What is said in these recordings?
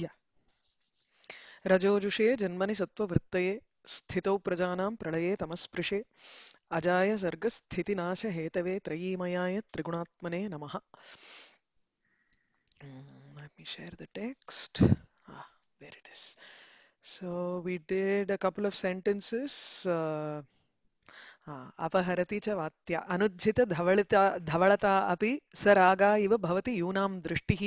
या रजोजुषे जन्मनि सत्त्ववृत्तये स्थितौ प्रजानां प्रलये तमस्पृशे अजाय सर्गस्थितिनाशहेतवे त्रयीमयाय त्रिगुणात्मने नमः share let text share it is so we did a couple of did अपहरति च वात्या अनुज्झितधवळिता धवळता अपि स रागा इव भवति यूनां दृष्टिः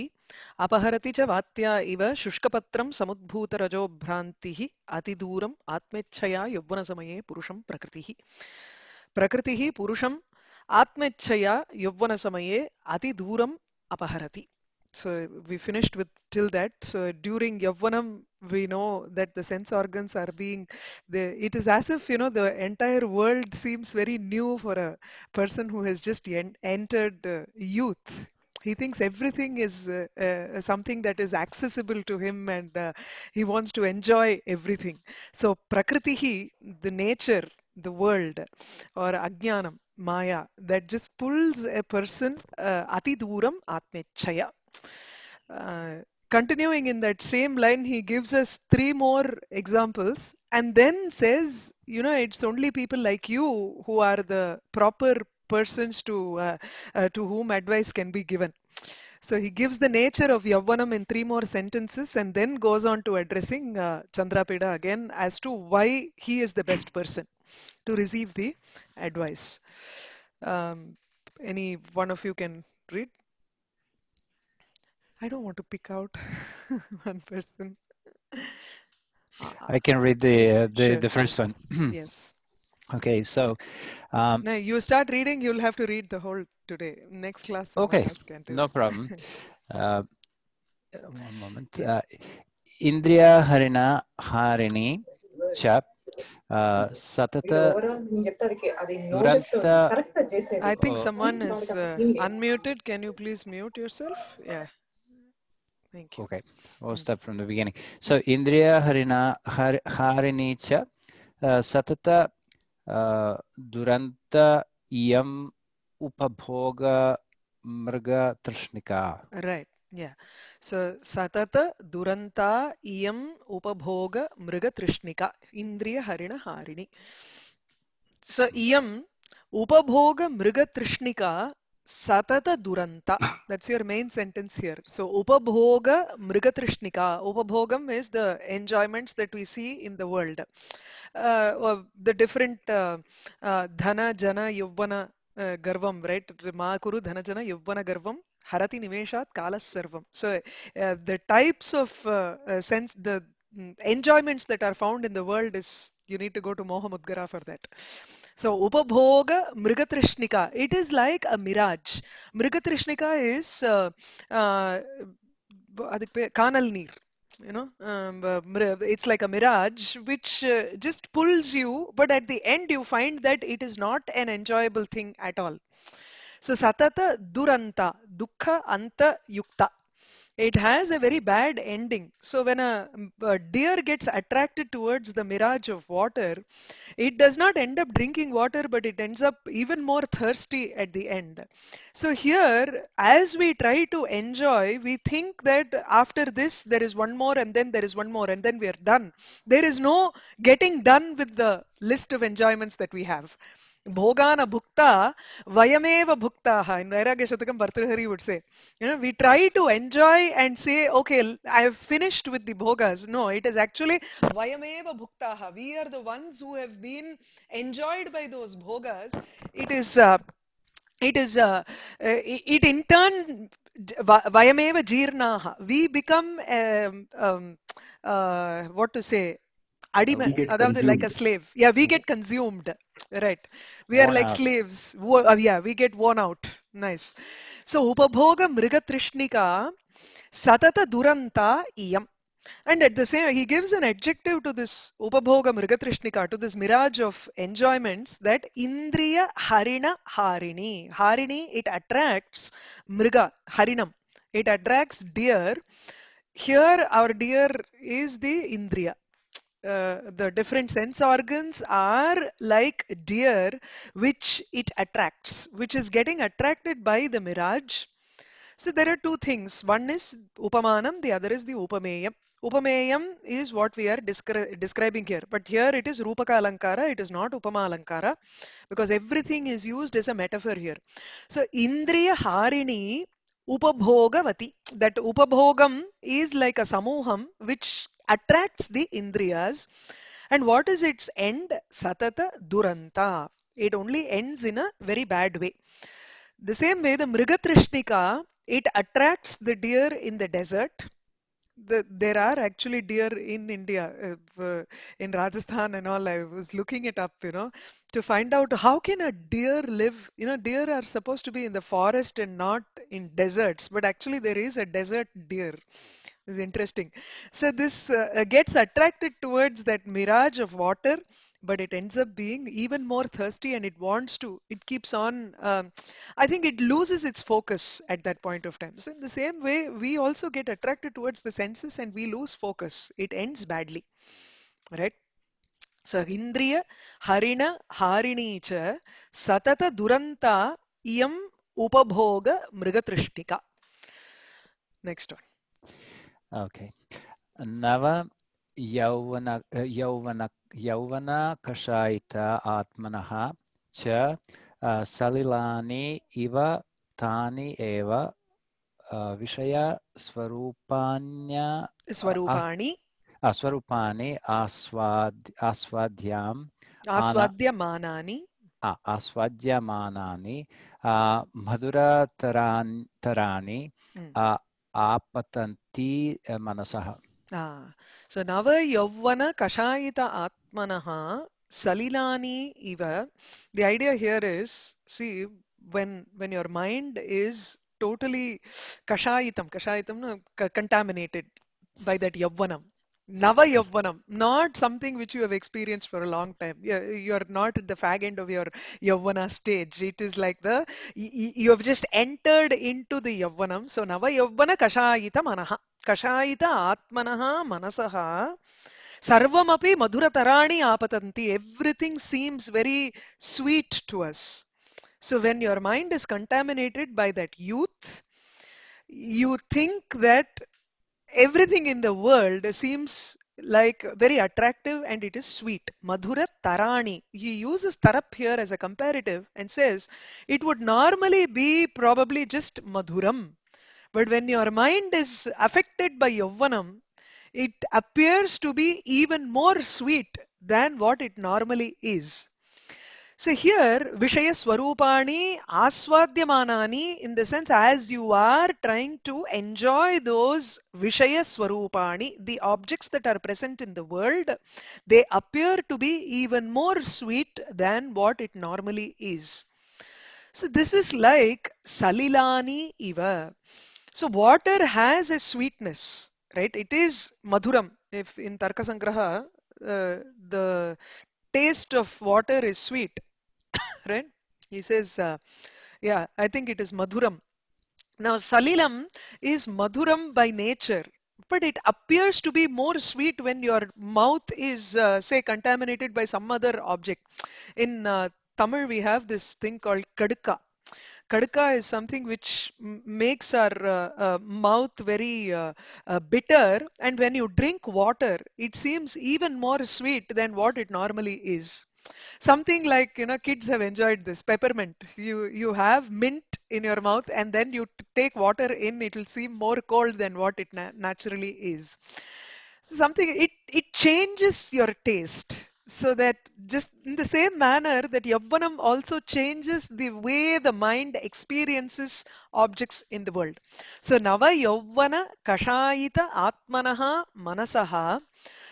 अपहरति च वात्या इव शुष्कपत्रं समुद्भूतरजोभ्रान्तिः अतिदूरम् आत्मेच्छया यौवनसमये पुरुषं प्रकृतिः प्रकृतिः पुरुषम् आत्मेच्छया यौवनसमये अतिदूरम् अपहरति so we finished with till that so during yavanam we know that the sense organs are being the it is as if you know the entire world seems very new for a person who has just en- entered uh, youth he thinks everything is uh, uh, something that is accessible to him and uh, he wants to enjoy everything so prakritihi the nature the world or ajnanam maya that just pulls a person uh, atiduram atmechaya uh, continuing in that same line, he gives us three more examples and then says, you know, it's only people like you who are the proper persons to, uh, uh, to whom advice can be given. So he gives the nature of Yavanam in three more sentences and then goes on to addressing uh, Chandrapeda again as to why he is the best person to receive the advice. Um, any one of you can read? I don't want to pick out one person. I can read the uh, the, sure. the first one. yes. Okay, so. Um, now you start reading. You'll have to read the whole today. Next class. Okay. No problem. uh, one moment. Uh, Indriya Harina Harini chap. Uh, satata. I think oh. someone is uh, unmuted. Can you please mute yourself? Yeah. Thank you. Okay, we'll mm. start from the beginning. So Indriya Harina har, Harinicha uh, Satata uh, Duranta yam Upabhoga Mrga Trishnika. Right, yeah. So Satata Duranta yam Upabhoga Mrga Trishnika Indriya Harina Harini. So yam Upabhoga Mrga Trishnika satata duranta. That's your main sentence here. So upabhoga mrigatrishnika. Upabhogam is the enjoyments that we see in the world. Uh, uh the different uh, uh, dhana, jana, yuvana uh, garvam, right? Makuru, dhana, jana, yuvana garvam. Harati nimeshat kalas sarvam. So uh, the types of uh, sense, the mm, enjoyments that are found in the world is you need to go to Mohamudgara for that. So Upabhoga Mrigatrishnika. It is like a mirage. Mrigatrishnika is uh, uh, kanal neer. You know, um, it's like a mirage which uh, just pulls you, but at the end you find that it is not an enjoyable thing at all. So satata duranta, dukha anta yukta. it has a very bad ending. So when a, a, deer gets attracted towards the mirage of water, it does not end up drinking water, but it ends up even more thirsty at the end. So here, as we try to enjoy, we think that after this, there is one more, and then there is one more, and then we are done. There is no getting done with the list of enjoyments that we have. Bhoga na bhukta, vayameva bhuktaha. In Vairagya Shatakam, Bhartrahari would say, you know, we try to enjoy and say, okay, I have finished with the bhogas. No, it is actually vayameva bhuktaha. We are the ones who have been enjoyed by those bhogas. It is, uh, it is, uh, uh, it in turn vayameva jirna. We become, um, um, what to say, அடிமை அதாவது like a slave yeah we get We right we are like slaves yeah we get Nice. Out nice so உபபோக மிருகத்ரிஷ்ணிகா சதத துரந்தா இயம் And at the same, he gives an adjective to this upabhoga mrigatrishnika, to this mirage of enjoyments that indriya harina harini. Harini, it attracts mriga, harinam. It attracts deer. Here, our deer is the indriya. Uh, the different sense organs are like deer which it attracts which is getting attracted by the mirage so there are two things one is upamanam the other is the upameyam upameyam is what we are descri describing here but here it is rupaka alankara it is not upama alankara because everything is used as a metaphor here so indriya harini upabhogavati that upabhogam is like a samuham which attracts the indriyas. And what is its end? Satata duranta. It only ends in a very bad way. The same way, the Mrigatrishnika, it attracts the deer in the desert. The, there are actually deer in India, uh, uh, in Rajasthan and all. I was looking it up, you know, to find out how can a deer live. You know, deer are supposed to be in the forest and not in deserts, but actually there is a desert deer is interesting. So this uh, gets attracted towards that mirage of water, but it ends up being even more thirsty and it wants to, it keeps on, um, I think it loses its focus at that point of time. So in the same way, we also get attracted towards the senses and we lose focus. It ends badly, right? So hindriya Harina, Harini cha, Satata Duranta, Iyam Upabhoga Mrigatrishtika. Next one. Okay. Nava yauvana yauvana yauvana kashaita atmanaha cha salilani iva tani eva vishaya विषय स्वरूपाण्या स्वरूपाणि स्वरूपाणि आस्वाद् आस्वाद्याम् आस्वाद्यमानानि आस्वाद्यमानानि मधुरतरान् तराणि आपतन् iti manasaha. Ah, so Nava Atmanaha Salilani Iva. The idea here is, see, when when your mind is totally kashayitam, kashayitam, contaminated by that Yavvanam, Nava Yavvanam, not something which you have experienced for a long time. You're not at the fag end of your Yavvana stage. It is like the, you have just entered into the Yavvanam. So Nava Yavvana Kashayita Manaha. Kashayita Atmanaha Manasaha. Sarvamapi Madhuratarani Apatanti. Everything seems very sweet to us. So when your mind is contaminated by that youth, you think that everything in the world seems like very attractive and it is sweet. Madhura Tarani. He uses Tarap here as a comparative and says it would normally be probably just Madhuram. But when your mind is affected by Yovanam, it appears to be even more sweet than what it normally is. So here, Vishaya Swarupani Aswadhyamanani in the sense as you are trying to enjoy those Vishaya Swarupani, the objects that are present in the world, they appear to be even more sweet than what it normally is. So this is like Salilani Iva. So water has a sweetness, right? It is Madhuram. If in Tarka Sangraha, uh, the taste of water is sweet, right? He says, uh, yeah, I think it is Madhuram. Now, Salilam is Madhuram by nature, but it appears to be more sweet when your mouth is, uh, say, contaminated by some other object. In uh, Tamil, we have this thing called Kaduka. Kadka is something which makes our uh, uh, mouth very uh, uh, bitter, and when you drink water, it seems even more sweet than what it normally is. Something like you know, kids have enjoyed this peppermint. You you have mint in your mouth, and then you take water in. It will seem more cold than what it na naturally is. Something it it changes your taste so that just in the same manner that Yavanam also changes the way the mind experiences objects in the world. So Nava Yavana Kashayita Atmanaha Manasaha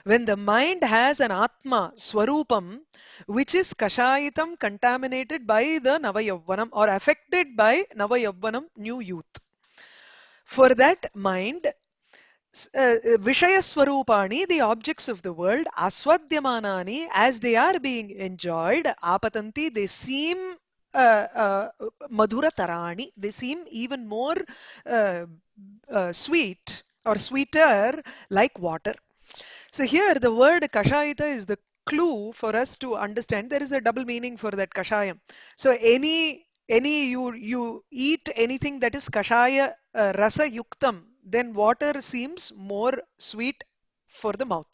when the mind has an Atma, Swarupam, which is Kashayitam contaminated by the Navayavvanam or affected by Navayavvanam, new youth. For that mind, Vishaya Vishayaswarupani, the objects of the world, aswadhyamanani, as they are being enjoyed, apatanti, they seem uh, tarani, they seem even more sweet or sweeter like water. So here the word kashaita is the clue for us to understand there is a double meaning for that kashayam. So any any you you eat anything that is kashaya rasa yuktam then water seems more sweet for the mouth.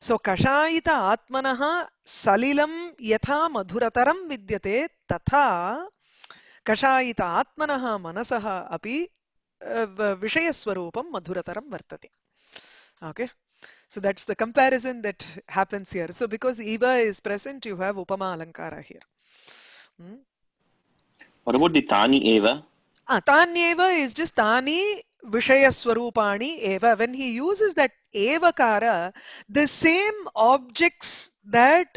So kashayita atmanaha salilam yatha madhurataram vidyate tatha कषायित आत्मनः मनसः api विषयस्वरूपं uh, madhurataram वर्तते Okay? So that's the comparison that happens here. So because eva is present, you have Upama Alankara here. Hmm? What about the Tani Eva? Ah, Tani Eva is just Tani Vishayaswarupani eva, when he uses that evakara, the same objects that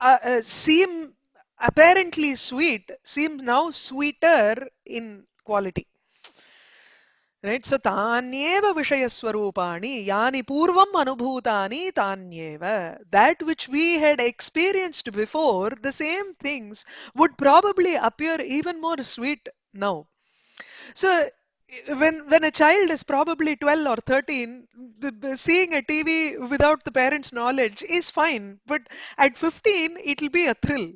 uh, uh, seem apparently sweet seem now sweeter in quality. Right? So, tanyeva vishayaswarupani, yani purvam anubhutani tanyeva. That which we had experienced before, the same things would probably appear even more sweet now. So, when when a child is probably 12 or 13 seeing a tv without the parents knowledge is fine but at 15 it'll be a thrill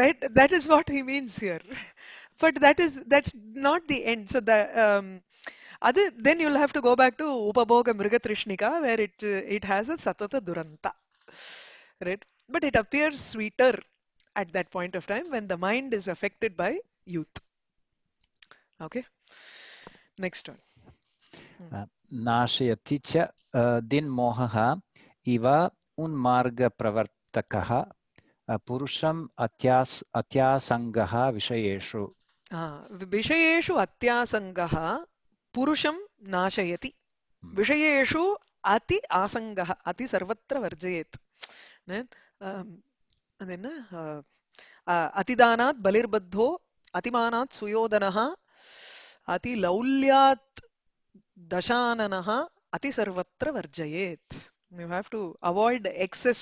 right that is what he means here but that is that's not the end so that um, other then you'll have to go back to upabhoga mrigatrishnika where it it has a satata duranta right but it appears sweeter at that point of time when the mind is affected by youth okay next one नाशयति च दिन्मोहः इव उन्मार्गप्रवर्तकः पुरुषम् अत्यास अत्यासङ्गः विषयेषु विषयेषु अत्यासङ्गः पुरुषं नाशयति विषयेषु अति आसङ्गः अति सर्वत्र वर्जयेत् अतिदानात् बलिर्बद्धो अतिमानात् सुयोधनः Ati ಅತಿಲೌಲ್ಯಾತ್ ದಶಾನನಃ ಅತಿ ಸರ್ವತ್ರ ವರ್ಜಯೇತ್ You have to avoid excess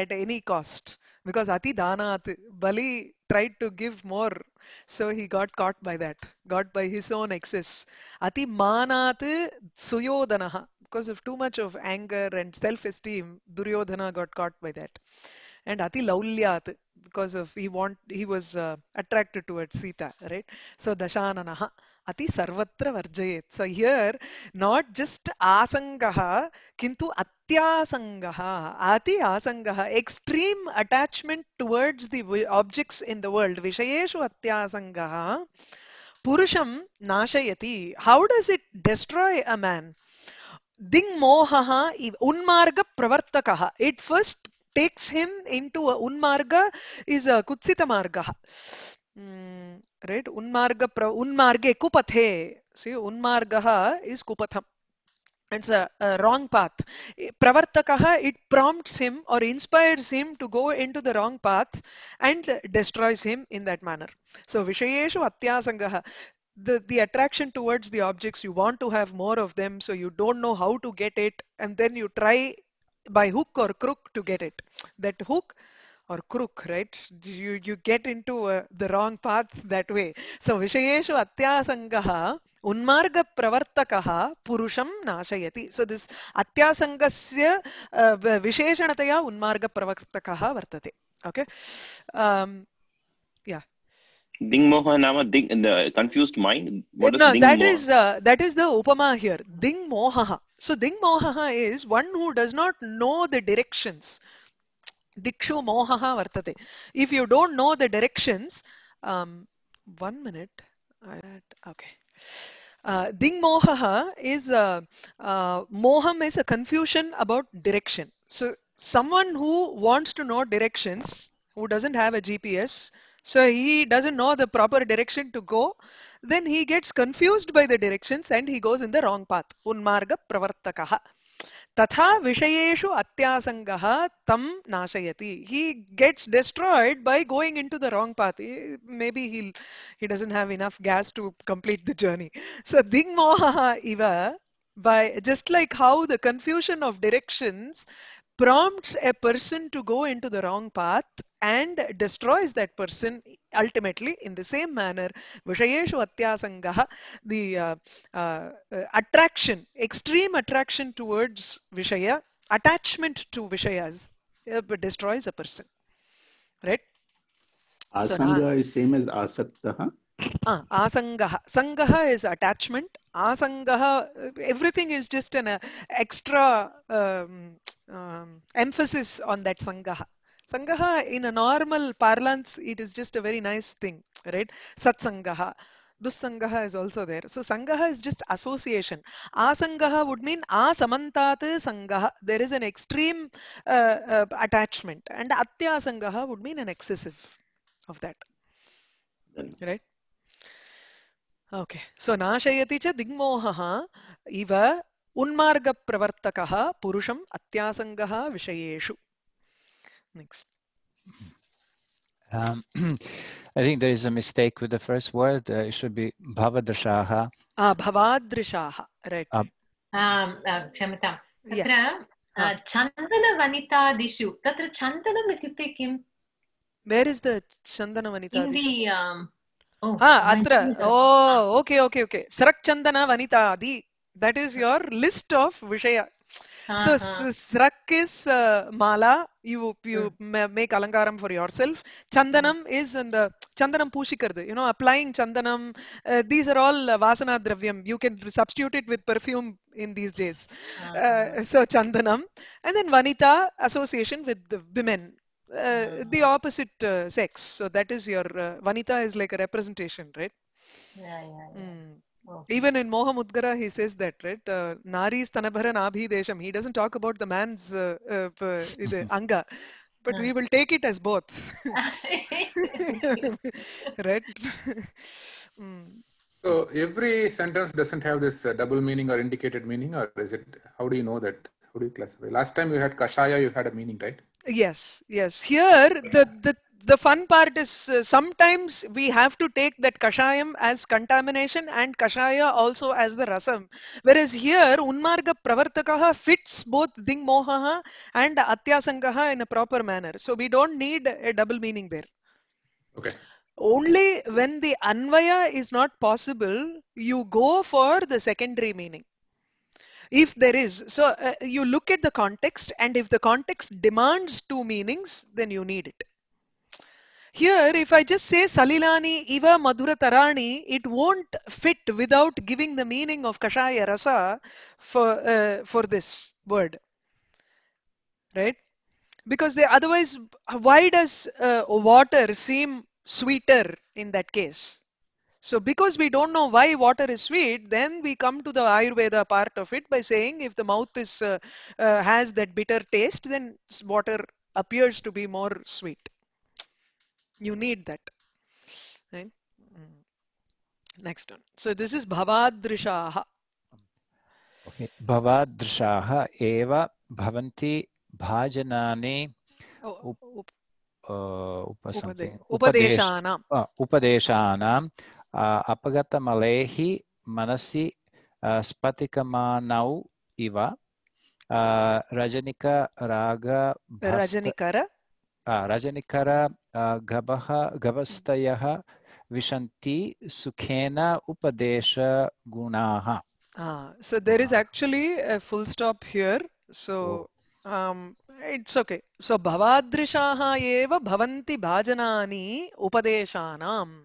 at any cost because Ati dana Danat, Bali tried to give more, so he got caught by that, got by his own excess. Ati Manat Suyodhanaha, because of too much of anger and self esteem, Duryodhana got caught by that. And Ati Laulyat, because of he want he was uh, attracted towards Sita, right? So Dashananaha. अति सर्वत्र वर्जयेत् so here not just आसंगः किंतु अत्यासंगः अति आसंगः extreme attachment towards the objects in the world विषयेषु अत्यासंगः पुरुषं नाशयति how does it destroy a man दिङ्मोहः उन्मार्ग it it first takes him a unmarga उन्मार्ग इज अ कुत्सित Mm, right unmarga pra, unmarge kupathe see unmargaha is kupatham it's a, a wrong path pravartakaha it prompts him or inspires him to go into the wrong path and destroys him in that manner so vishayeshu atyasangaha the, the attraction towards the objects you want to have more of them so you don't know how to get it and then you try by hook or crook to get it that hook uh, or crook, right? You, you get into uh, the wrong path that way. So Vishayeshu Atyasangaha Unmarga Pravartakaha Purusham Nashayati. So this Atyasangasya uh, Visheshanataya Unmarga Pravartakaha Vartate. Okay. Um, yeah. Dingmoha Nama, ding, the uh, confused mind. What is no, ding that is uh, that is the upama here. Ding So ding is one who does not know the directions. Dikshu mohaha vartate. If you don't know the directions, um, one minute. Okay. Uh, ding mohaha is uh, uh, moham is a confusion about direction. So someone who wants to know directions, who doesn't have a GPS, so he doesn't know the proper direction to go, then he gets confused by the directions and he goes in the wrong path. Unmarga pravartakaha. Tatha तथा विषयेषु अत्यासङ्गः तं नाशयति He gets destroyed by going into the wrong path eh, maybe he he doesn't have enough gas to complete the journey so digmoha haiva by just like how the confusion of directions prompts a person to go into the wrong path and destroys that person ultimately in the same manner vishayeshu atyasangaha the uh, uh, uh, attraction extreme attraction towards vishaya attachment to vishayas uh, destroys a person right asanga so, is same as asaktaha uh, asangaha. Sangaha is attachment. Asangaha, everything is just an uh, extra um, um, emphasis on that Sangaha. Sangaha in a normal parlance, it is just a very nice thing, right? Satsangaha. sangaha is also there. So Sangaha is just association. Asangaha would mean Asamantat Sangaha. There is an extreme uh, uh, attachment. And Atya Sangaha would mean an excessive of that. Right? Okay so नाशयति च दिग्मोहः इव उन्मार्गप्रवर्तकः पुरुषम् अत्यासङ्गः विषयेषु next Um, I think there is a mistake with the first word. Uh, it should be bhavadrishaha. Ah, bhavadrishaha. Right. Uh, um, uh, chandana vanita dishu. Tatra chandana इत्युक्ते kim? Where is the chandana Chandanavanika? In the um, हा अत्र oh okay okay okay स्रक्चन्दन वनिता आदि that is your list of vishaya so srak is uh, mala you you mm. make alangaram for yourself chandanam is in the chandanam pushikardu you know applying chandanam uh, these are all uh, vasana dravyam you can substitute it with perfume in these days uh, so chandanam and then vanita association with the women Uh, the opposite uh, sex. So that is your uh, Vanita is like a representation, right? Yeah, yeah. yeah. Mm. Okay. Even in Mohamudgara, he says that, right? Naris uh, Nari stanabhara abhi desham. He doesn't talk about the man's uh, anga, but yeah. we will take it as both. right? mm. So every sentence doesn't have this double meaning or indicated meaning, or is it? How do you know that? How do you classify? Last time you had kashaya, you had a meaning, right? Yes, yes. Here, the, the, the fun part is uh, sometimes we have to take that kashayam as contamination and kashaya also as the rasam. Whereas here, unmarga pravartakaha fits both dingmohaha and atyasangaha in a proper manner. So we don't need a double meaning there. Okay. Only when the anvaya is not possible, you go for the secondary meaning if there is so uh, you look at the context and if the context demands two meanings then you need it here if i just say salilani eva madhura tarani it won't fit without giving the meaning of kashaya rasa for uh, for this word right because they otherwise why does uh, water seem sweeter in that case so because we don't know why water is sweet, then we come to the Ayurveda part of it by saying if the mouth is uh, uh, has that bitter taste, then water appears to be more sweet. You need that. Right? Mm. Next one. So this is bhavadrishaha. Okay. Bhavadrishaha eva bhavanti bhajanani oh, up, uh, upa upadesh, upadeshanam. Uh, upadeshanam apagata malehi manasi spatikama nau iva rajanika raga rajanikara rajanikara gabaha gavastayaha vishanti sukena upadesha gunaha so there is actually a full stop here so um, it's okay so bhavadrishaha eva bhavanti bhajanani upadeshanam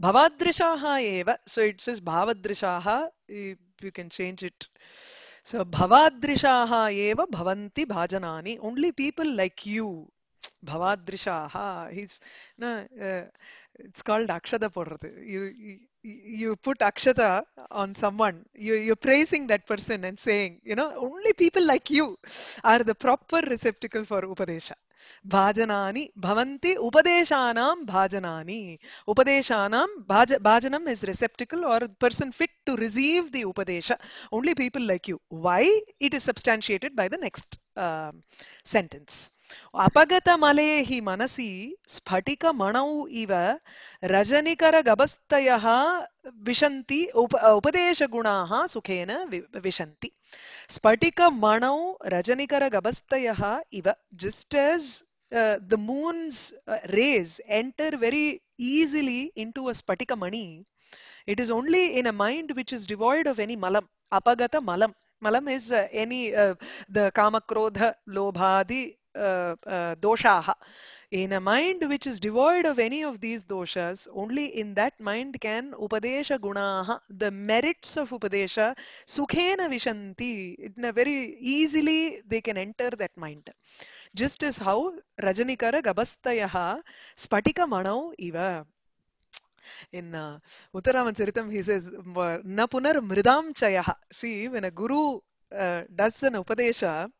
Bhavadrishaha eva. So it says Bhavadrishaha. You can change it. So Bhavadrishaha eva bhavanti bhajanani. Only people like you. Bhavadrishaha. He's, no, uh, it's called Akshada Porradu. You, you, you put akshata on someone you, you're praising that person and saying you know only people like you are the proper receptacle for upadesha bhajanaani bhavanti upadeshanam bhajanani. Upadeshanam bhaj, bhajanam is receptacle or person fit to receive the upadesha. Only people like you. Why? It is substantiated by the next uh, sentence. अपगतमलेहि मनसि स्फटिकमणौ इव रजनिकरगभस्तयः विशन्ति उप उपदेशगुणाः सुखेन विशन्ति స్ఫటికమణౌ రజనికర గభస్తయ ఇవ just as the moon's rays enter very easily into a spatika mani. It is only in a mind which is devoid of any malam, apagata malam. Malam is uh, any uh, the kamakrodha lobhadi uh, uh, doshaha. In a mind which is devoid of any of these doshas, only in that mind can upadesha gunaha, the merits of upadesha, sukhena vishanti. In a very easily they can enter that mind. Just as how Rajanikara Gabastayaha Spatika Manau Iva. In uh, Uttaraman he says, Napunar Mridam Chayaha. See, when a guru uh, does an upadesha,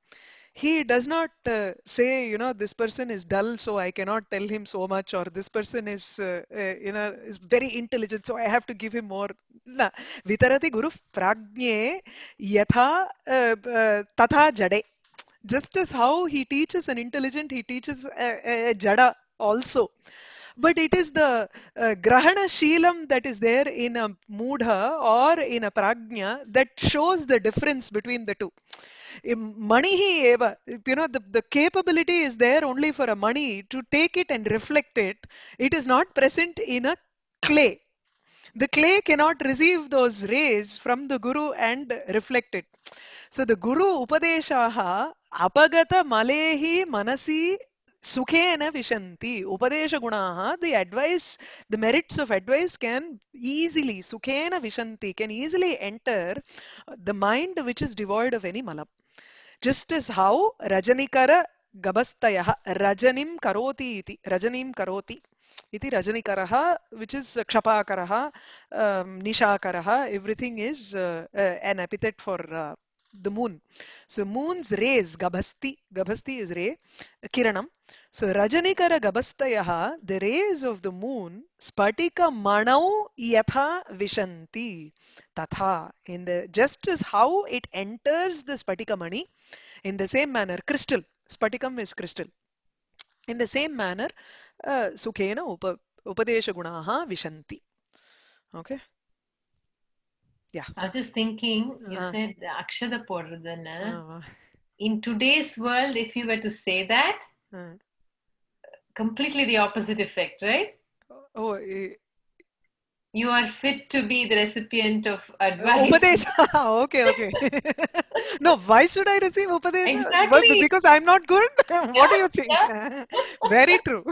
he does not uh, say you know this person is dull so i cannot tell him so much or this person is uh, uh, you know is very intelligent so i have to give him more na vitarati guru pragnye yatha uh, uh, tatha jade just as how he teaches an intelligent he teaches a, a jada also but it is the uh, grahana shilam that is there in a mudha or in a pragnya that shows the difference between the two money you know the, the capability is there only for a money to take it and reflect it it is not present in a clay the clay cannot receive those rays from the guru and reflect it so the guru upadeshaha apagata malehi manasi सुखे न विशन्ति उपदेश गुणाः the advice the merits of advice can easily सुखे न विशन्ति can easily enter the mind which is devoid of any मलप just is how रजनिकर गबस्तयः रजनिम करोति इति रजनिम करोति इति रजनिकरः व्हिच इज क्षपाकरः निशाकरः everything is an epithet for the moon. So moon's rays, Gabhasti, Gabhasti is ray, Kiranam. So Rajanikara Gabhastayaha, the rays of the moon, Spatika Manau Yatha Vishanti, Tatha. In the just as how it enters the Spatika Mani, in the same manner, crystal. Spatikam is crystal. In the same manner, uh, Sukhena upa, Upadesha Gunaha Vishanti. Okay yeah i was just thinking you uh said akshada podradana uh uh-huh. in today's world if you were to say that uh completely the opposite effect right oh, oh eh. you are fit to be the recipient of uh, advice. Upadesha. okay, okay. no, why should I receive Upadesha? Exactly. Because I'm not good? what yeah, do you think? Yeah. Very true.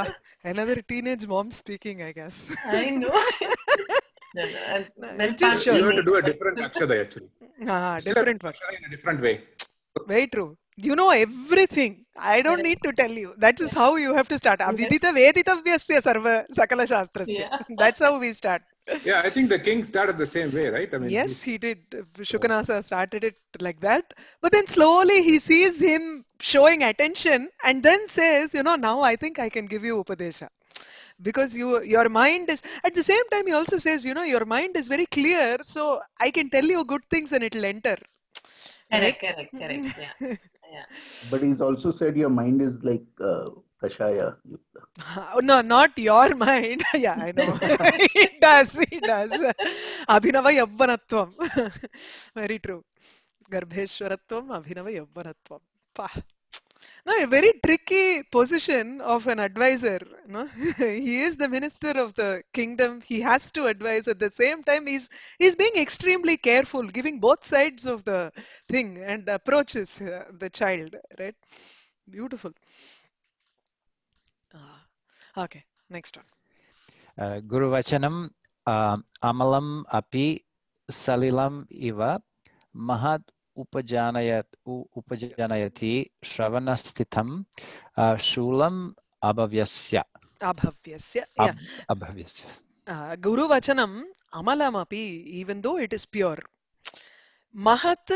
Uh, another teenage mom speaking, I guess. I know. No, no. no you have to do a different Akshada actually. Ah, different one. In a different way. Very true. You know everything. I don't yeah. need to tell you. That is how you have to start. Avidita Veditavyasya Sarva Sakala Shastrasya. Yeah. That's how we start. Yeah, I think the king started the same way, right? I mean, yes, he did. Shukanasa started it like that. But then slowly he sees him showing attention and then says, you know, now I think I can give you Upadesha because you your mind is at the same time he also says you know your mind is very clear so i can tell you good things and it'll enter correct correct correct yeah yeah but he's also said your mind is like uh, kashaya yukta. Uh, no not your mind yeah i know it does it does abhinava yabbanatvam very true Garbheshwaratvam. ಅಭಿನವ ಯೌವನತ್ವಂ Pah. No, a very tricky position of an advisor. No? he is the minister of the kingdom. He has to advise. At the same time, he's he's being extremely careful, giving both sides of the thing and approaches uh, the child. Right? Beautiful. Uh, okay, next one. Uh, Guru Vachanam uh, Amalam Api Salilam Iva Mahat. उपजानयत् उपजानयति श्रवणस्थितं अभव्यस्य अभव्यस्य अभव्यस्य गुरुवचनम् अमलमपि even though it is pure महत्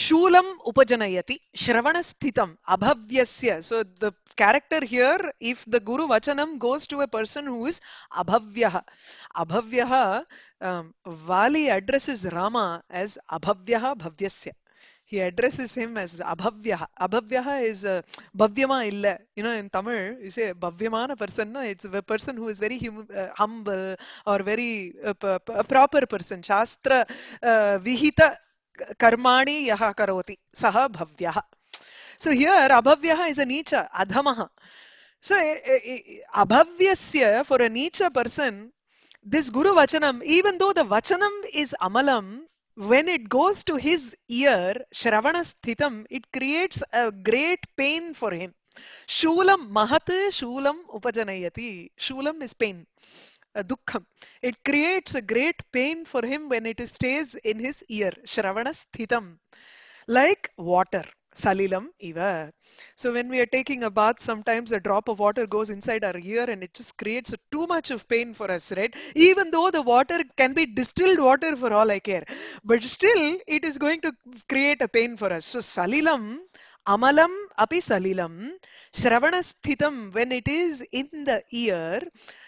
शूलम उपजनयति श्रवणस्थितम अभव्यस्य so the character here if the guru vachanam goes to a person who is abhavyaha abhavyaha वाली vali addresses rama as abhavyaha he addresses him as abhavya abhavya is uh, bhavyama illa you know in tamil you say bhavyamana person na it's a person who is very hum, uh, humble or very uh, proper person shastra uh, vihita कर्माणि यः करोति सः भव्यः so here अभव्यः is a नीच अधमः सो अभव्यस्य for a नीच person this गुरुवचनम् even though the वचनम् is अमलम् when it goes to his ear shravana sthitam it creates a great pain for him shulam mahat shulam upajanayati shulam is pain dukham. It creates a great pain for him when it stays in his ear. Shravana Like water. Salilam eva. So when we are taking a bath, sometimes a drop of water goes inside our ear and it just creates too much of pain for us, right? Even though the water can be distilled water for all I care. But still, it is going to create a pain for us. So salilam amalam api salilam shravanasthitam when it is in the ear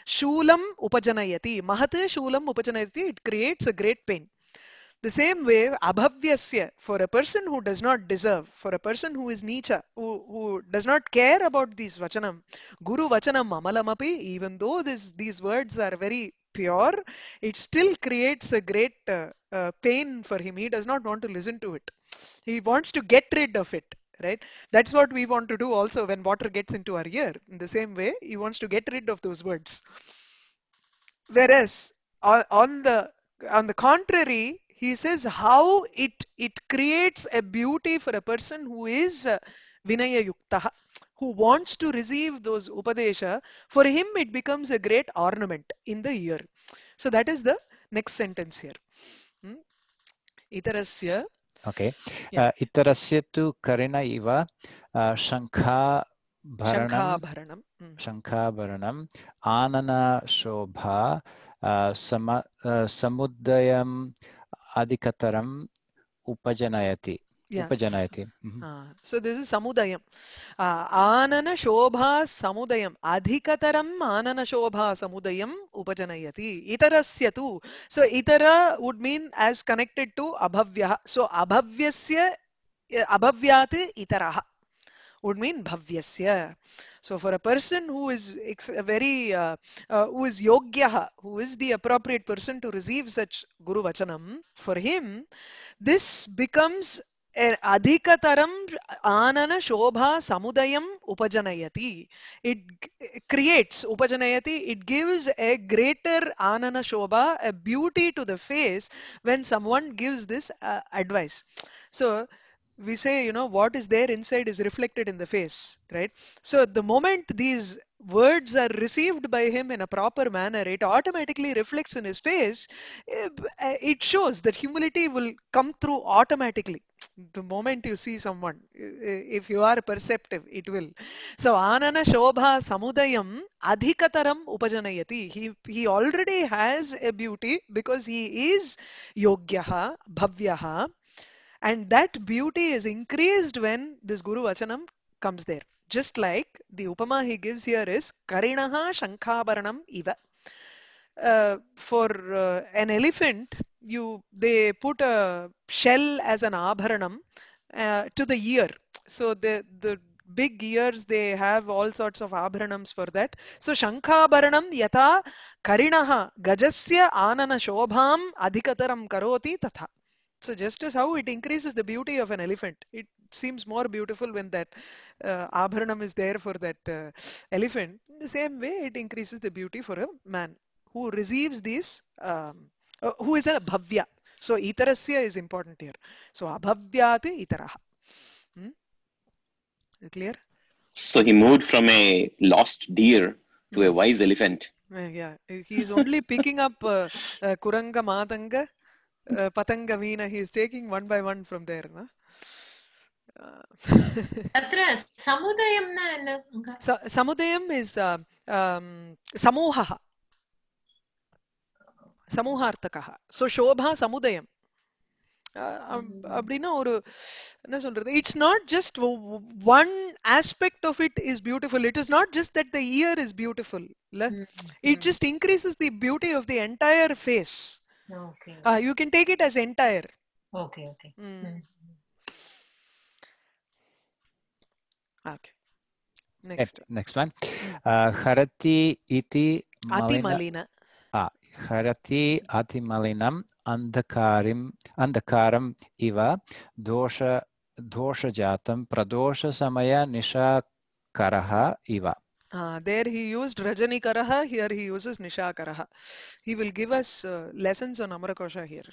shulam upajanayati mahat shulam upajanayati it creates a great pain the same way, abhavyasya, for a person who does not deserve, for a person who is nicha, who, who does not care about these vachanam, guru vachanam api even though this, these words are very pure, it still creates a great uh, uh, pain for him. He does not want to listen to it. He wants to get rid of it right? That's what we want to do also when water gets into our ear. In the same way, he wants to get rid of those words. Whereas on the on the contrary, he says how it it creates a beauty for a person who is uh, vinaya yukta, who wants to receive those upadesha. For him, it becomes a great ornament in the ear. So that is the next sentence here. Hmm? इतरस्य okay इतरस्य तु करेण इव शङ्खाभरणं शङ्खाभरणम् आननशोभा सम समुदयम् अधिकतरम् उपजनयति उपजनायते so this is समुदयम् आननशोभा समुदयम् अधिकतरम् आननशोभा समुदयम् उपजनयति इतरस्य तु so इतर would mean as connected to अभव्यः सो अभव्यस्य अभव्यात् इतरः would mean bhavyasya. So for a person who is very, uh, uh, who is yogyaha, who is the appropriate person to receive such Guru Vachanam, for him, this becomes अधिकतरम् आननशोभा समुदयम् उपजनयति it creates उपजनयति it gives a greater आननशोभा a beauty to the face when someone gives this advice so we say you know what is there inside is reflected in the face right so the moment these words are received by him in a proper manner, it automatically reflects in his face. Eh, eh, it shows that humility will come through automatically the moment you see someone if you are perceptive it will so anana shobha samudayam adhikataram upajanayati he he already has a beauty because he is yogyaha bhavyaha and that beauty is increased when this guru vachanam comes there just like the upama he gives here is karinaha shankhabaranam iva. Uh, for uh, an elephant, you they put a shell as an abharanam uh, to the ear. So the the big ears they have all sorts of abharanams for that so shankhabharanam yatha karinaha gajasya anana shobham adhikataram karoti tatha so just as how it increases the beauty of an elephant, it seems more beautiful when that uh, abharanam is there for that uh, elephant. In the same way, it increases the beauty for a man who receives these, um, uh, who is a bhavya. So itarasya is important here. So abhavyati itaraha. Hmm? Clear? So he moved from a lost deer to a hmm. wise elephant. Uh, yeah, is only picking up uh, uh, Kuranga Madanga uh, patangavina he is taking one by one from there na? Uh, samudayam is uh, um, samuhaha samuhartakaha so shobha samudayam uh, it's not just one aspect of it is beautiful it is not just that the ear is beautiful it just increases the beauty of the entire face Okay. Uh, you can take it as entire. Okay, okay. Mm. Mm. Okay. Next. One. Next one. Uh, harati iti Malina. Ah, harati ati malinam andakarim andakaram iva dosha dosha jatam pradosha samaya nisha karaha iva Uh, there he used Rajani Karaha, here he uses Nisha Karaha. He will give us uh, lessons on Amarakosha here.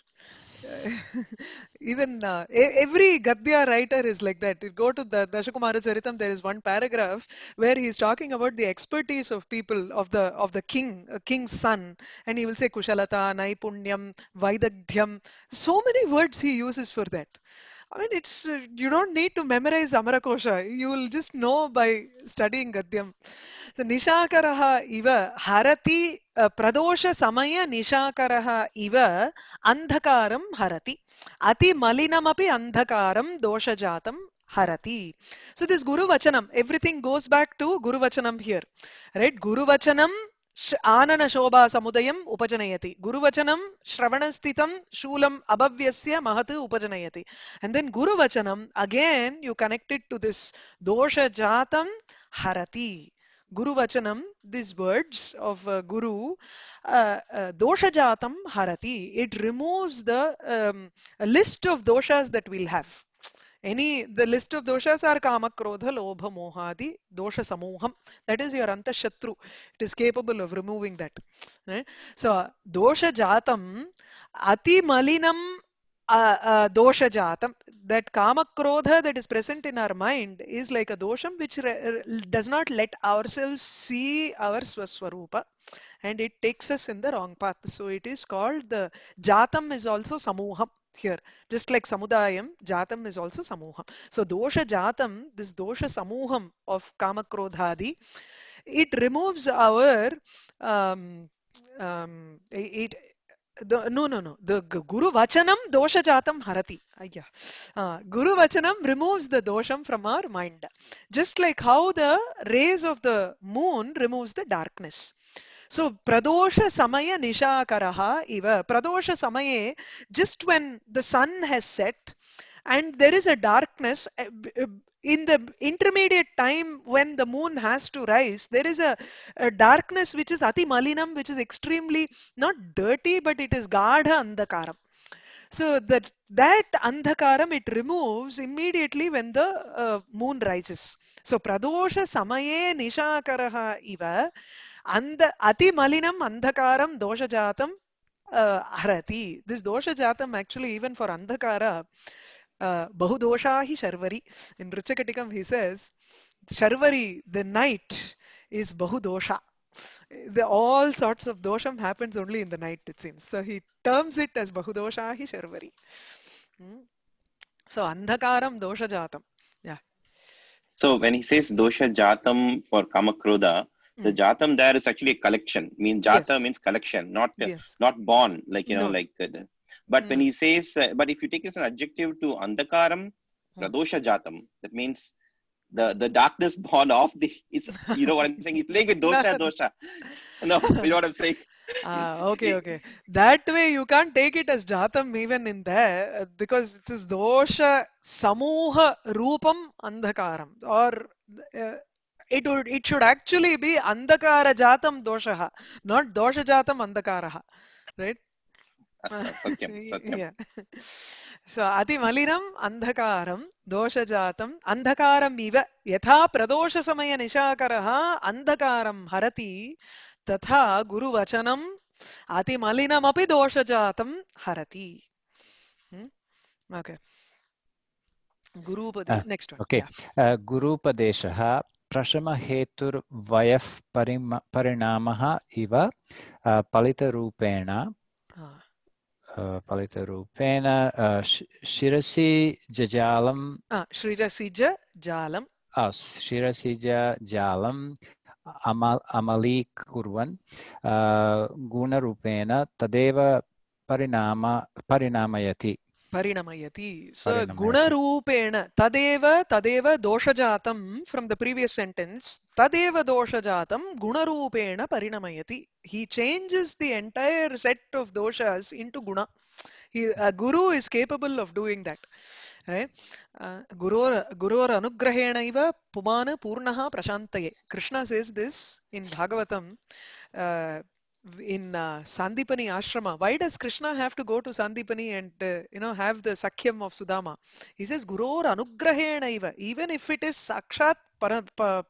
Even uh, every Gadya writer is like that. You go to the Dashakumara Charitam, there is one paragraph where he is talking about the expertise of people, of the of the king, uh, king's son. And he will say Kushalata, Naipunyam, Vaidagdhyam. So many words he uses for that. I mean, it's uh, you don't need to memorize Amarakosha. You will just know by studying Gadyam. So Nishakaraha iva harati uh, pradosha samaya Nishakaraha iva andhakaram harati. Ati malinamapi andhakaram dosha jatam harati. So this Guru Vachanam, everything goes back to Guru Vachanam here. Right? Guru Vachanam ఆననశోభా సముదయం ఉపజనయతి గురువచనం శ్రవణస్థితం శూలం అభవ్యస్య మహత్ ఉపజనయతి and then గురువచనం again you connected to this దోష జాతం హరతి గురువచనం దిస్ వర్డ్స్ ఆఫ్ గురు దోషజాతం హరతి it removes the list of దోషాస్ that will have any the list of doshas are kama krodha lobha mohadi dosha samoham that is your antashatru it is capable of removing that right? Eh? so dosha jatam ati malinam dosha jatam, that kama krodha that is present in our mind is like a dosham which does not let ourselves see our swaswarupa and it takes us in the wrong path. So it is called the jatam is also samuham here just like samudayam jatam is also samuham so dosha jatam this dosha samuham of kama krodhadi it removes our um, um, it no, no, no. The Guru Vachanam dosha jatam harati. Yeah. Uh, Guru Vachanam removes the dosham from our mind. Just like how the rays of the moon removes the darkness. So pradosha samaya nishakaraha iva. Pradosha samaye, just when the sun has set, and there is a darkness eh, eh, in the intermediate time when the moon has to rise there is a, a darkness which is ati malinam which is extremely not dirty but it is gardha andhakaram so that that andhakaram it removes immediately when the uh, moon rises so pradosha samaye nishakaraha iva and ati malinam andhakaram doshajatam uh, arati. this doshajatam actually even for andhakara Bahudoshahi Sharvari. In Ruchakatikam, he says, Sharvari, the night, is Bahudosha. The, all sorts of dosham happens only in the night, it seems. So he terms it as Bahudoshahi Sharvari. Hmm? So Andhakaram Dosha Jatam. Yeah. So when he says Dosha Jatam for Kamakrodha, the hmm. jatam there is actually a collection I mean jata yes. means collection not yes. not born like you know like uh, but mm. when hmm. he says, uh, but if you take as an adjective to andhakaram, mm. pradosha jatam, that means the the darkness born of the. It's you know what I'm saying. It's playing with dosha dosha. No, you know what I'm saying. Ah, okay, okay. That way you can't take it as jatam even in there uh, because it is dosha samuha rupam andhakaram or uh, it would it should actually be andhakara jatam dosha, not dosha jatam andhakaraha, right? सत्यं सत्यं सो अतिमलिनम् अन्धकारं दोषजातम् अन्धकारम् इव यथा प्रदोषसमयनिशाकरः अन्धकारं हरति तथा गुरुवचनम् अतिमलिनमपि दोषजातं हरति okay hmm? गुरूपदे नेक्स्ट् ah, ओके uh, गुरूपदेशः प्रशमहेतुर्वयः परिम परिणामः इव uh, फलितरूपेण ah. फलितरूपेण शिरसिजजालं शिरसिजजालं हा शिरसिजजालम् अम अमलीकुर्वन् गुणरूपेण तदेव परिणाम परिणामयति परिणमयति स गुणरूपेण तदेव तदेव दोषजातं फ्रम् द प्रीवियस् सेण्टेन्स् तदेव दोषजातं गुणरूपेण परिणमयति हि changes the entire set of दोषास् इन् गुण guru is capable of doing that गुरोर् अनुग्रहेणैव पुमान् पूर्णः प्रशान्तये Krishna says in in Bhagavatam in uh, Sandipani Ashrama, why does Krishna have to go to Sandipani and uh, you know have the Sakhyam of Sudama? He says, Guror Anugrahena Even if it is Sakshat para, uh,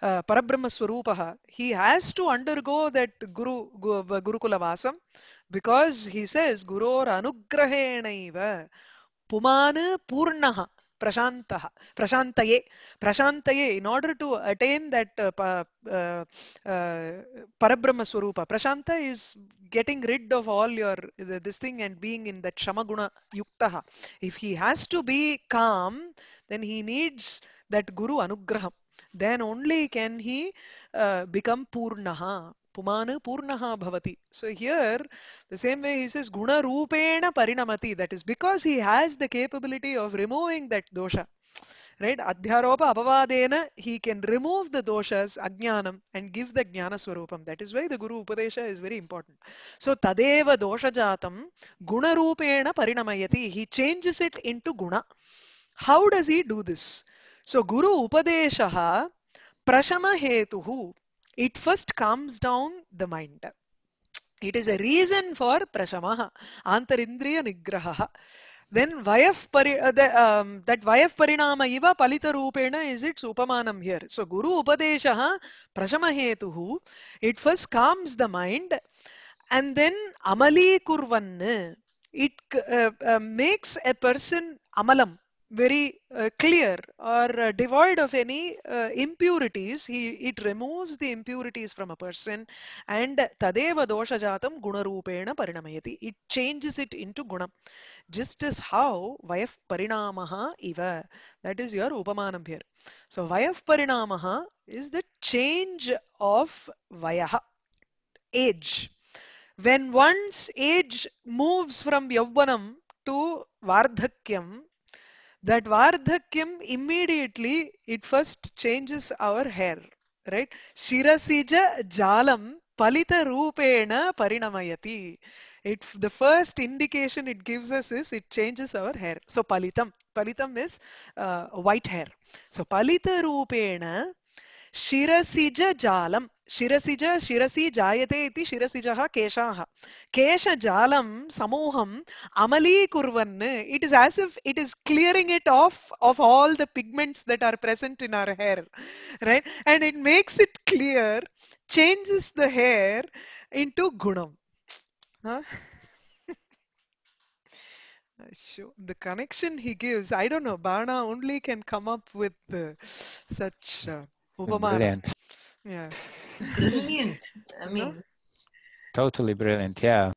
Parabrahma Swarupaha, he has to undergo that Guru, gu, uh, because he says, Guror Anugrahena Pumana Purnaha prashantaha, prashantaye. Prashantaye, in order to attain that uh, uh, parabrahma swarupa, prashanta is getting rid of all your this thing and being in that shamaguna yuktaha. If he has to be calm, then he needs that guru anugraham. Then only can he uh, become purnaha. Pumana Purnaha Bhavati. So here, the same way he says Guna Rupena Parinamati. That is because he has the capability of removing that dosha. Right? Adhyaropa Abhavadena, he can remove the doshas, ajnanam, and give the jnana swarupam. That is why the Guru Upadesha is very important. So Tadeva Dosha Jatam Guna Rupena Parinamayati. He changes it into Guna. How does he do this? So Guru Upadeshaha Prashama Hetuhu it first calms down the mind. It is a reason for prashamaha, antarindriya nigraha. Then vayaf pari, uh, the, um, that vayaf parinama iva palita rupena is its upamanam here. So guru upadeshaha prashamahetuhu. It first calms the mind and then amali kurvan. It uh, uh, makes a person amalam very uh, clear or uh, devoid of any uh, impurities. He, it removes the impurities from a person and tadeva dosha jatam gunarupena parinamayati. It changes it into guna. Just as how vayaf parinamaha iva. That is your upamanam here. So vayaf parinamaha is the change of vayaha, age. When one's age moves from yavvanam to vardhakyam, that Vardhakyam immediately it first changes our hair, right? Shirasija jalam palita rupena parinamayati. It, the first indication it gives us is it changes our hair. So palitam, palitam is uh, white hair. So palita rupena shirasija jalam. शिसीज शिसी जायते शिसीज शिरसिजः केशाः केशजालं समूहम् अमलीकुर्वन् it is as if it is clearing it off of all the pigments that are present in our hair right and it makes it clear changes the hair in to गुणम् the connection he gives i don't know barna only can come up with uh, such uh, Brilliant. Yeah. Brilliant. I mean, no? totally brilliant. Yeah.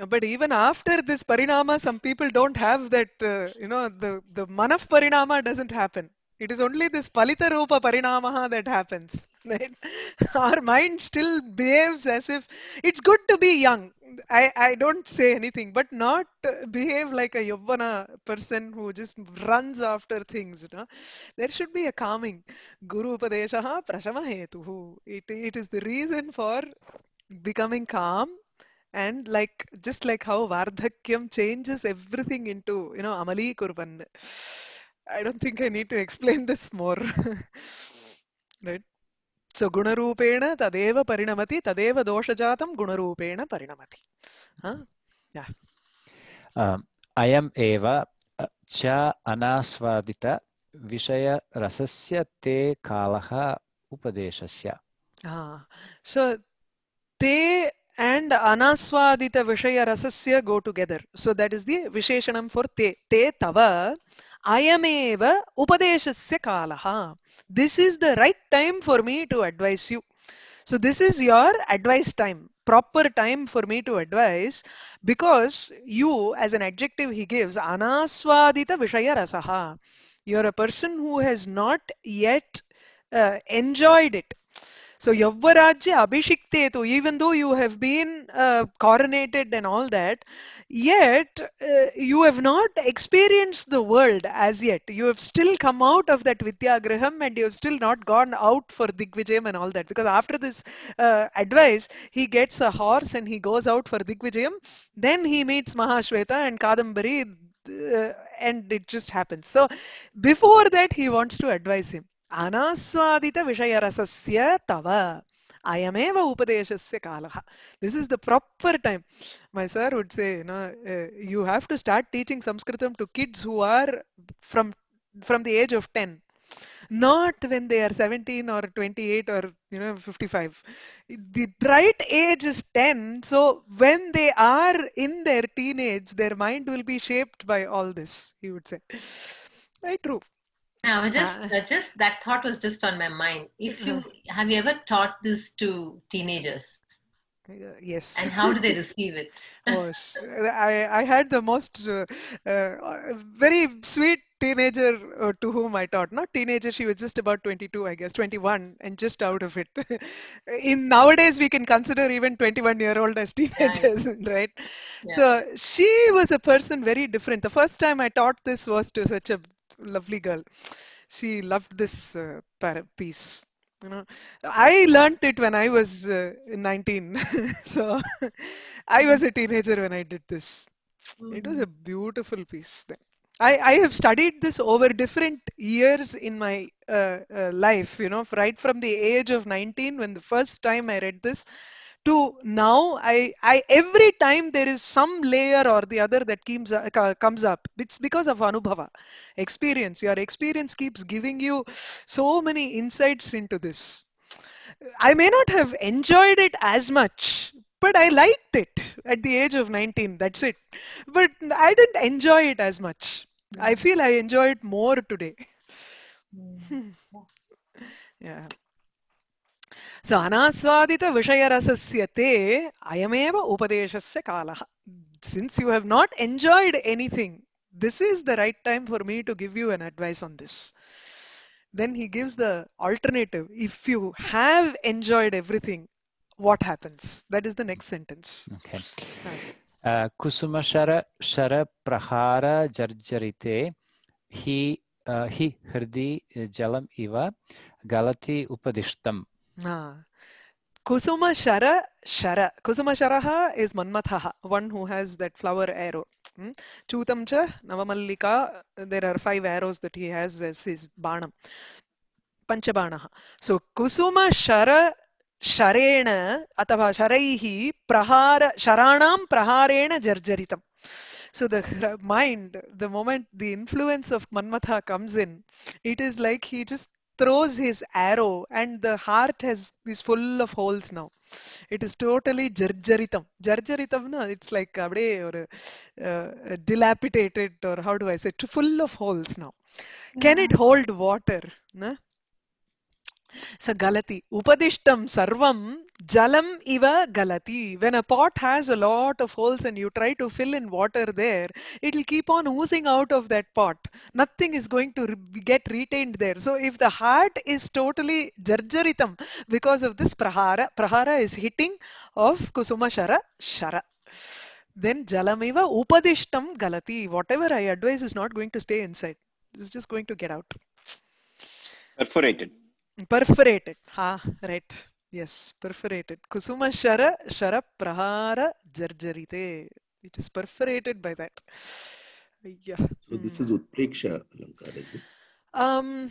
Uh, but even after this parinama, some people don't have that. Uh, you know, the the man of parinama doesn't happen it is only this palita rupa parinamaha that happens right our mind still behaves as if it's good to be young I, I don't say anything, but not behave like a yavana person who just runs after things. You know? There should be a calming. Guru Upadeshaha Prashama Hetuhu. It, it is the reason for becoming calm and like just like how Vardhakyam changes everything into, you know, Amali Kurvan. I don't think I need to explain this more. right? So Gunarupena Tadeva Parinamati, Tadeva Doshajatam Gunarupena Parinamati. Huh? Yeah. Um, I am Eva uh, Cha Anasvadita Vishaya Rasasya Te Kalaha Upadeshasya. Ah, so Te and Anasvadita Vishaya Rasasya go together. So that is the Visheshanam for Te. Te Tava. అయమేవ ఉపదేశస్య కాల this is the right time for me to advise you so this is your advice time, proper time for me to advise because you, as an adjective he gives, anaswadita vishaya rasaha. You're a person who has not yet uh, enjoyed it. So yavarajya abhishiktetu, even though you have been uh, coronated and all that, yet uh, you have not experienced the world as yet you have still come out of that vidyagraham and you have still not gone out for digvijayam and all that because after this uh, advice he gets a horse and he goes out for digvijayam then he meets mahashweta and kadambari uh, and it just happens so before that he wants to advise him anaswadita rasasya tava this is the proper time. My proper would say, you know, uh, you have to start teaching Sanskritam to kids who are from from from the age of ten not when they are 17 or 28 or you know 55 the right age is 10 so when they are in their teenage their mind will be shaped by all this he would say very true now just uh, just that thought was just on my mind. If you mm-hmm. have you ever taught this to teenagers? yes and how do they receive it oh, I, I had the most uh, uh, very sweet teenager uh, to whom i taught not teenager she was just about 22 i guess 21 and just out of it in nowadays we can consider even 21 year old as teenagers right, right? Yeah. so she was a person very different the first time i taught this was to such a lovely girl. She loved this uh, piece. You know, I learned it when I was uh, 19, so I mm-hmm. was a teenager when I did this. Mm. It was a mm-hmm. beautiful piece. Then. I, I have studied this over different years in my uh, uh, life, you know, right from the age of 19 when the first time I read this to now I, I every time there is some layer or the other that keeps, uh, comes up it's because of anubhava experience your experience keeps giving you so many insights into this i may not have enjoyed it as much but i liked it at the age of 19 that's it but i didn't enjoy it as much i hmm. feel i enjoy it more today hmm. yeah so अनास्वादितविषयरसस्य ते अयमेव उपदेशस्य कालः since you have not enjoyed anything this is the right time for me to give you an advice on this. Then he gives the alternative. If you have enjoyed everything, what happens? That is the next sentence. Okay. Uh, kusuma Shara Shara Prahara Jarjarite He uh, hi Hrdi jalamiva Galati Upadishtam Ah. Kusumashara Shara. Kusumasharah is Manmathaha, one who has that flower arrow. Hmm? Chutam cha Navamallika, there are five arrows that he has as his banam. Panchabanaha. So Kusumashara शरेण अथवा शरैः प्रहार शराणां प्रहारेण जर्जरितम् so the mind the moment the influence of manmatha comes in it is like he just throws his arrow and the heart has is full of holes now it is totally jarjaritam jarjaritam na it's like abade or uh, dilapidated or how do i say it full of holes now can it hmm. hold water na so galati upadishtam sarvam Jalam iva galati. When a pot has a lot of holes and you try to fill in water there, it'll keep on oozing out of that pot. Nothing is going to re get retained there. So if the heart is totally jarjaritam because of this prahara, prahara is hitting of kusuma shara shara. Then jalamiva upadishtam galati. Whatever I advise is not going to stay inside. It's just going to get out. Perforated. Perforated. Ha, right. Yes, perforated. Kusuma Shara, Shara Prahara Jarjarite. It is perforated by that. Yeah. So this is Utpreksha Alankar, Um,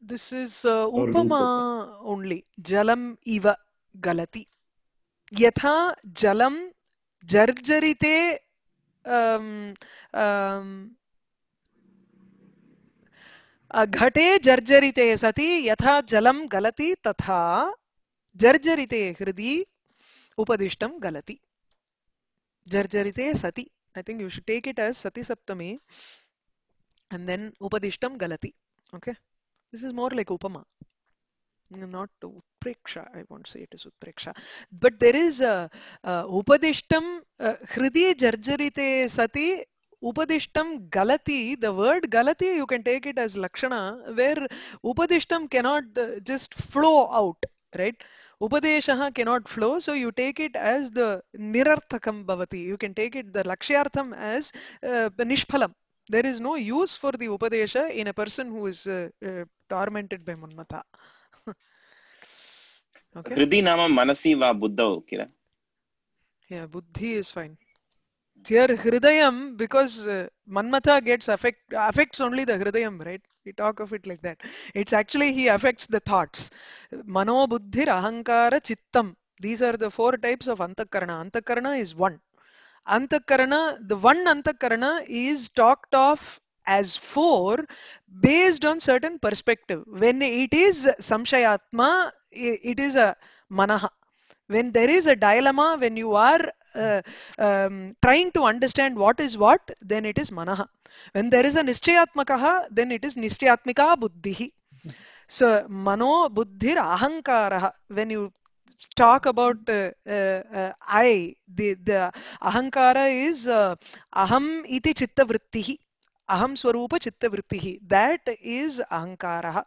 this is uh, Upama only. Jalam Iva Galati. Yatha Jalam Jarjarite um, um, घटे जर्जरिते सती यथा जलम गलति तथा जर्जरिते हृदय उपदिष्ट गलति जर्जरिते सती I think you should take it as सती सप्तमी एंड देन उपदिष्ट गलति okay this is more like उपमा नॉट उत्प्रेक्षा I want to say it is उत्प्रेक्षा बट देयर इज उपदिष्ट हृदय जर्जरिते सती upadishtam galati, the word galati, you can take it as lakshana, where upadishtam cannot just flow out, right? Upadeshaha cannot flow, so you take it as the nirarthakam bhavati. You can take it, the lakshyartham, as uh, nishphalam. There is no use for the upadesha in a person who is uh, uh, tormented by munmata. okay? Hridi nama manasi va buddhau, Kira. Yeah, buddhi is fine. their hridayam because uh, manmatha gets affect affects only the hridayam right we talk of it like that it's actually he affects the thoughts mano buddhi ahankara chittam these are the four types of antakarana antakarana is one antakarana the one antakarana is talked of as four based on certain perspective when it is samshayatma it is a manaha when there is a dilemma when you are Uh, um, trying to understand what is what, then it is manaha. When there is a nischayatmakaha, then it is nischayatmika buddhihi. So mano buddhir ahankaraha. When you talk about uh, uh, I, the, the ahankara is uh, aham iti chitta vrittihi. chitta स्वरूप That is that Mano अहङ्कारः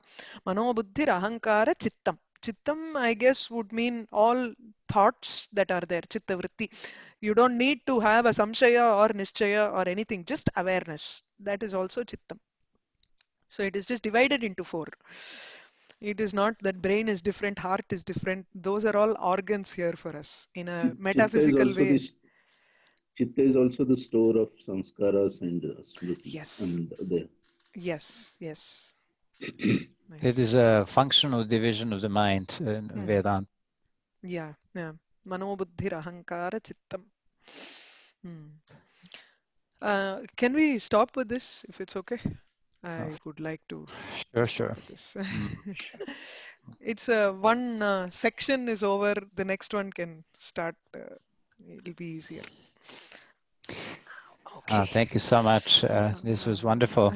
मनोबुद्धिरहङ्कार chittam. Chittam, I guess, would mean all thoughts that are there, chitta vritti. You don't need to have a samshaya or nishchaya or anything, just awareness. That is also chittam. So it is just divided into four. It is not that brain is different, heart is different. Those are all organs here for us in a chitta metaphysical way. chitta is also the store of samskaras and uh, Yes. And the, yes, yes nice. It is a functional division of the mind in mm. Vedanta. Yeah, yeah. Manobuddhirahankara chittam. Hmm. Uh, can we stop with this if it's okay? I oh. would like to. Sure, sure. Hmm. it's uh, one uh, section is over. The next one can start. Uh, it'll be easier. Ah, okay. thank you so much. Uh, this was wonderful.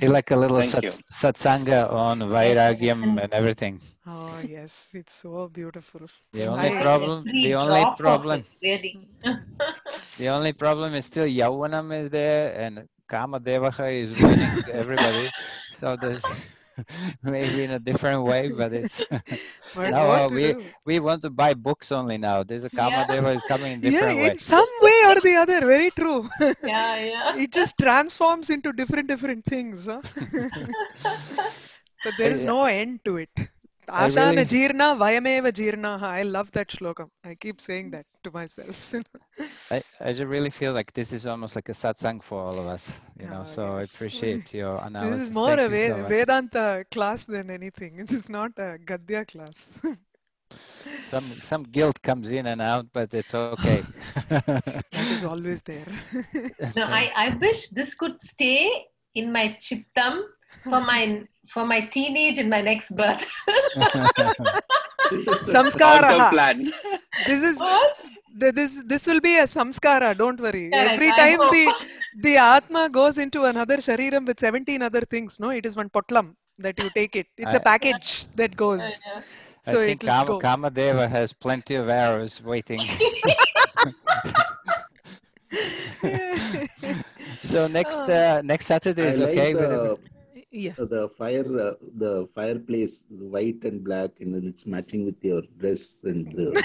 It's like a little satanga satsanga on Vairagyam and everything. Oh yes, it's so beautiful. The only problem, the only problem, really. the only problem is still Yavanam is there and Kama Devaha is winning everybody. So there's maybe in a different way, but it's now we we want to buy books only now. There's a kama yeah. is coming in different yeah, way. in some way or the other very true yeah yeah it just transforms into different different things huh? but there is no end to it Asha really... Vayameva I love that shlokam. I keep saying that to myself. I, I just really feel like this is almost like a satsang for all of us, you know. so yes. I appreciate your analysis. This is more Thank a so Vedanta class than anything. It is not a Gadya class. some some guilt comes in and out, but it's okay. that is always there. no, I, I wish this could stay in my chittam for my for my teenage and my next birth. samskara. plan. This is what? this this will be a samskara. Don't worry. Every time the the atma goes into another shariram with seventeen other things. No, it is one potlam that you take it. It's I, a package that goes. Yeah. So I think Kamadeva has plenty of arrows waiting. so next oh. uh, next Saturday is I okay. Like the, yeah. The fire, uh, the fireplace, white and black, and it's matching with your dress and the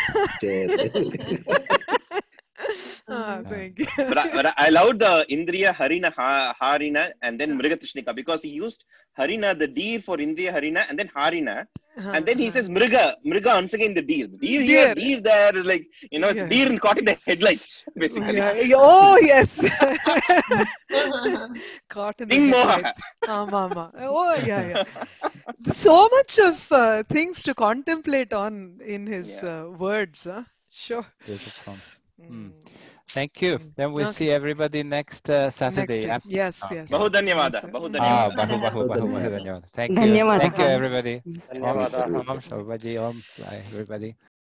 chair. Ah, thank you. but, I, but I loved the Indriya Harina ha, Harina and then Mrigatrishnika because he used Harina, the deer for Indriya Harina and then Harina. Uh-huh. And then he uh-huh. says Mriga, Mriga once again the deer. deer, deer. Here, deer there is like, you know, it's yeah. deer and caught in the headlights, basically. Yeah. Oh, yes. caught in the Ding headlights. Moha. oh, yeah, yeah. So much of uh, things to contemplate on in his yeah. uh, words. Huh? Sure. Hmm. Mm. Thank you. Mm. Then we'll okay. see everybody next uh, Saturday. Next Yes, ah. yes. Bahu dhanyavada. Bahu dhanyavada. Ah, bahu bahu bahu bahu dhanyavada. Thank you. Thank you everybody. Dhanyavada. Om Shobhaji. Om everybody.